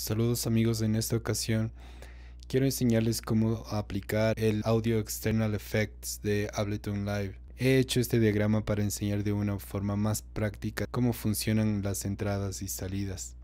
Saludos amigos, en esta ocasión quiero enseñarles cómo aplicar el Audio External Effects de Ableton Live. He hecho este diagrama para enseñar de una forma más práctica cómo funcionan las entradas y salidas.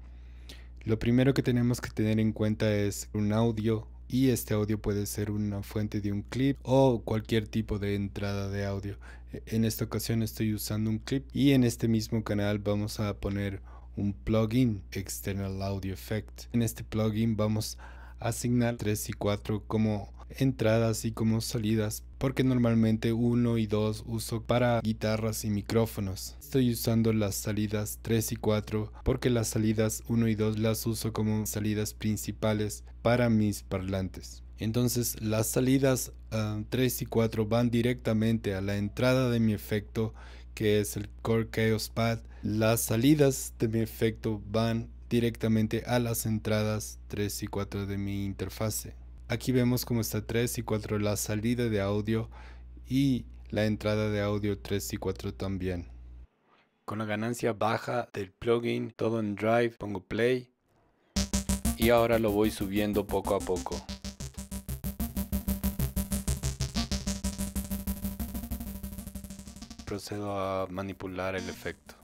Lo primero que tenemos que tener en cuenta es un audio y este audio puede ser una fuente de un clip o cualquier tipo de entrada de audio. E, en esta ocasión estoy usando un clip y en este mismo canal vamos a poner un plugin External Audio Effect. En este plugin vamos a asignar 3 y 4 como entradas y como salidas porque normalmente 1 y 2 uso para guitarras y micrófonos. Estoy usando las salidas 3 y 4 porque las salidas 1 y 2 las uso como salidas principales para mis parlantes. Entonces las salidas 3 ah, y 4 van directamente a la entrada de mi efecto que es el Core Chaos Pad, las salidas de mi efecto van directamente a las entradas 3 y 4 de mi interfase. Aquí vemos cómo está 3 y 4 la salida de audio y la entrada de audio 3 y 4 también. Con la ganancia baja del plugin, todo en Drive, pongo play y ahora lo voy subiendo poco a poco. procedo a manipular el efecto.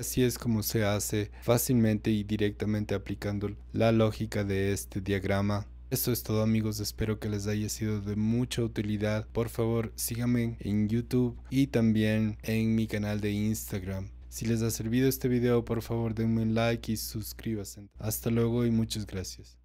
Así es como se hace fácilmente y directamente aplicando la lógica de este diagrama Eso es todo amigos, espero que les haya sido de mucha utilidad. Por favor, síganme en YouTube y también en mi canal de Instagram. Si les ha servido este video, por favor denme un like y suscríbanse. Hasta luego y muchas gracias.